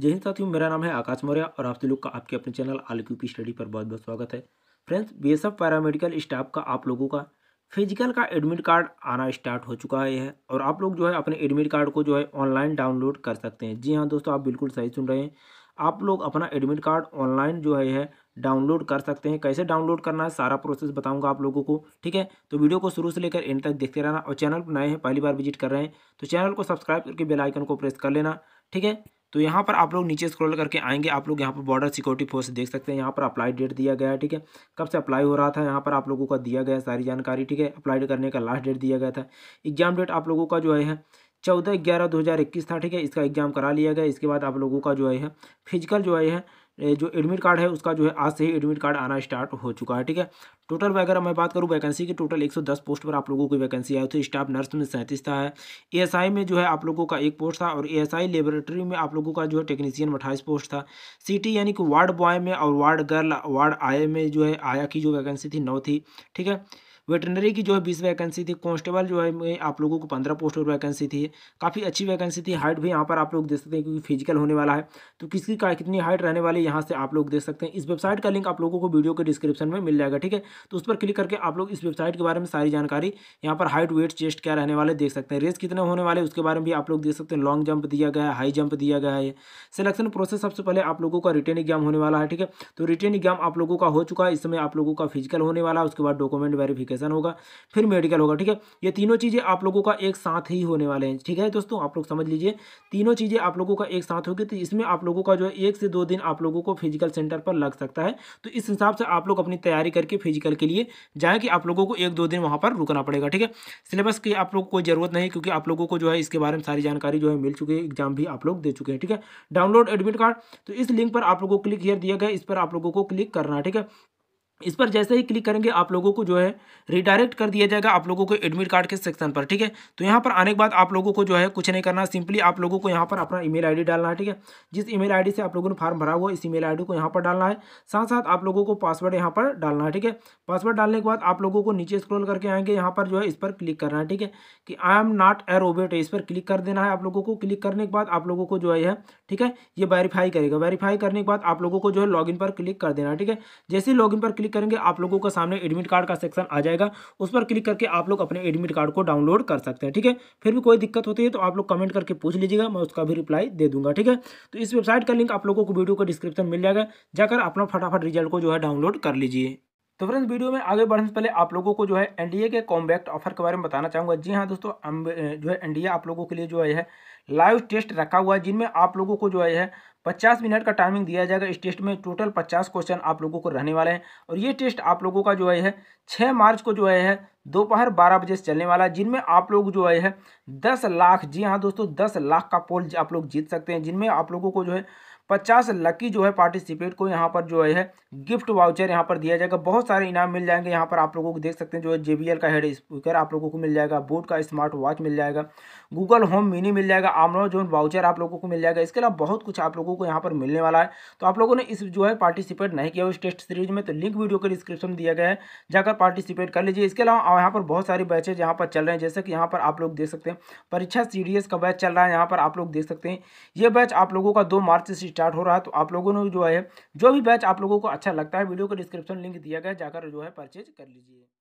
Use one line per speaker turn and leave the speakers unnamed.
जय हिंद साथियों मेरा नाम है आकाश मौर्य और आप लोग का आपके अपने चैनल आल पी स्टडी पर बहुत बहुत स्वागत है फ्रेंड्स बीएसएफ पैरामेडिकल स्टाफ का आप लोगों का फिजिकल का एडमिट कार्ड आना स्टार्ट हो चुका है और आप लोग जो है अपने एडमिट कार्ड को जो है ऑनलाइन डाउनलोड कर सकते हैं जी हाँ दोस्तों आप बिल्कुल सही सुन रहे हैं आप लोग अपना एडमिट कार्ड ऑनलाइन जो है डाउनलोड कर सकते हैं कैसे डाउनलोड करना है सारा प्रोसेस बताऊंगा आप लोगों को ठीक है तो वीडियो को शुरू से लेकर एंड तक देखते रहना और चैनल पर नए हैं पहली बार विजिट कर रहे हैं तो चैनल को सब्सक्राइब करके बेल आइकन को प्रेस कर लेना ठीक है तो यहाँ पर आप लोग नीचे स्क्रॉल करके आएंगे आप लोग यहाँ पर बॉर्डर सिक्योरिटी फोर्स देख सकते हैं यहाँ पर अप्लाई डेट दिया गया है ठीक है कब से अप्लाई हो रहा था यहाँ पर आप लोगों का दिया गया सारी जानकारी ठीक है अप्लाई करने का लास्ट डेट दिया गया था एग्जाम डेट आप लोगों का जो है चौदह ग्यारह दो हज़ार इक्कीस था ठीक है इसका एग्ज़ाम करा लिया गया इसके बाद आप लोगों का जो है फिजिकल जो है जो एडमिट कार्ड है उसका जो है आज से ही एडमिट कार्ड आना स्टार्ट हो चुका है ठीक है टोटल अगर मैं बात करूँ वैकेंसी की टोटल 110 पोस्ट पर आप लोगों की वैकेंसी आई थी स्टाफ नर्स में सैंतीस था है एएसआई में जो है आप लोगों का एक पोस्ट था और एएसआई लेबोरेटरी में आप लोगों का जो है टेक्नीशियन अट्ठाईस पोस्ट था सिटी यानी कि वार्ड बॉय में और वार्ड गर्ल वार्ड आई में जो है आया की जो वैकेंसी थी नौ थी ठीक है वेटनरी की जो है बीस वैकेंसी थी कॉन्स्टेबल जो है आप लोगों को पंद्रह पोस्ट और वैकेंसी थी काफ़ी अच्छी वैकेंसी थी हाइट भी यहाँ पर आप लोग देख सकते हैं क्योंकि फिजिकल होने वाला है तो किसकी का कितनी हाइट रहने वाली यहाँ से आप लोग देख सकते हैं इस वेबसाइट का लिंक आप लोगों को वीडियो के डिस्क्रिप्शन में मिल जाएगा ठीक है तो उस पर क्लिक करके आप लोग इस वेबसाइट के बारे में सारी जानकारी यहाँ पर हाइट वेट चेस्ट क्या रहने वाले देख सकते हैं रेस कितने होने वाले उसके बारे में भी आप लोग देख सकते हैं लॉन्ग जंप दिया गया है हाई जंप दिया गया है सिलेक्शन प्रोसेस सबसे पहले आप लोगों का रिटर्न एग्जाम होने वाला है ठीक है तो रिटर्न एग्जाम आप लोगों का हो चुका है इस समय आप लोगों का फिजिकल होने वाला है उसके बाद डॉक्यूमेंट वेरिफिकेशन एजुकेशन होगा फिर मेडिकल होगा ठीक है ये तीनों चीज़ें आप लोगों का एक साथ ही होने वाले हैं ठीक है दोस्तों आप लोग समझ लीजिए तीनों चीज़ें आप लोगों का एक साथ होगी तो इसमें आप लोगों का जो है एक से दो दिन आप लोगों को फिजिकल सेंटर पर लग सकता है तो इस हिसाब से आप लोग अपनी तैयारी करके फिजिकल के लिए जाएँ कि आप लोगों को एक दो दिन वहाँ पर रुकना पड़ेगा ठीक है सिलेबस की आप लोग कोई ज़रूरत नहीं क्योंकि आप लोगों को जो है इसके बारे में सारी जानकारी जो है मिल चुकी है एग्जाम भी आप लोग दे चुके हैं ठीक है डाउनलोड एडमिट कार्ड तो इस लिंक पर आप लोगों को क्लिक हियर दिया गया इस पर आप लोगों को क्लिक करना ठीक है इस पर जैसे ही क्लिक करेंगे आप लोगों को जो है रिडायरेक्ट कर दिया जाएगा आप लोगों को एडमिट कार्ड के सेक्शन पर ठीक है तो यहाँ पर आने के बाद आप लोगों को जो है कुछ नहीं करना सिंपली आप लोगों को यहाँ पर अपना ईमेल आईडी डालना है ठीक है जिस ईमेल आईडी से आप लोगों ने फॉर्म भरा हुआ इस ईमेल आईडी को यहाँ पर डालना है साथ साथ आप लोगों को पासवर्ड यहाँ पर डालना है ठीक है पासवर्ड डालने के बाद आप लोगों को नीचे स्क्रोल करके आएंगे यहाँ पर जो है इस पर क्लिक करना है ठीक है कि I am not a robot इस पर क्लिक कर देना है आप लोगों को क्लिक करने के बाद आप लोगों को जो है ठीक है ये वेरीफाई करेगा वेरीफाई करने के बाद आप लोगों को जो है लॉग पर क्लिक कर देना है ठीक है जैसे लॉग पर क्लिक क्लिक करेंगे आप लोगों का सामने एडमिट कार्ड का सेक्शन आ जाएगा उस पर क्लिक करके आप लोग अपने एडमिट कार्ड को डाउनलोड कर सकते हैं ठीक है फिर भी कोई दिक्कत होती है तो आप लोग कमेंट करके पूछ लीजिएगा मैं उसका भी रिप्लाई दे दूंगा ठीक है तो इस वेबसाइट का लिंक आप लोगों को वीडियो को डिस्क्रिप्शन मिल जाएगा जाकर अपना फटाफट रिजल्ट को जो है डाउनलोड कर लीजिए तो फ्रेंड्स वीडियो में आगे बढ़ने से पहले आप लोगों को जो है एनडीए के कॉम्बैक्ट ऑफर के बारे में बताना चाहूँगा जी हाँ दोस्तों जो है एनडीए आप लोगों के लिए जो है लाइव टेस्ट रखा हुआ है जिनमें आप लोगों को जो है पचास मिनट का टाइमिंग दिया जाएगा इस टेस्ट में टोटल पचास क्वेश्चन आप लोगों को रहने वाले हैं और ये टेस्ट आप लोगों का जो है छः मार्च को जो है दोपहर बारह बजे से चलने वाला है जिनमें आप लोग जो है दस लाख जी हाँ दोस्तों दस लाख का पोल आप लोग जीत सकते हैं जिनमें आप लोगों को जो है पचास लकी जो है पार्टिसिपेट को यहाँ पर जो है गिफ्ट वाउचर यहाँ पर दिया जाएगा बहुत सारे इनाम मिल जाएंगे यहाँ पर आप लोगों को देख सकते हैं जो है जे का हेड स्पीकर आप लोगों को मिल जाएगा बोट का स्मार्ट वॉच मिल जाएगा गूगल होम मिनी मिल जाएगा आमरो जोन वाउचर आप लोगों को मिल जाएगा इसके अलावा बहुत कुछ आप लोगों को यहाँ पर मिलने वाला है तो आप लोगों ने इस जो है पार्टिसिपेट नहीं किया उस टेस्ट सीरीज में तो लिंक वीडियो के डिस्क्रिप्शन दिया गया है जाकर पार्टिसिपेट कर लीजिए इसके अलावा यहाँ पर बहुत सारे बैचेज यहाँ पर चल रहे हैं जैसे कि यहाँ पर आप लोग देख सकते हैं परीक्षा सी का बैच चल रहा है यहाँ पर आप लोग देख सकते हैं ये बैच आप लोगों का दो मार्च से स्टार्ट हो रहा है तो आप लोगों ने जो है जो भी बैच आप लोगों को अच्छा लगता है वीडियो को डिस्क्रिप्शन लिंक दिया गया जाकर जो है परचेज कर लीजिए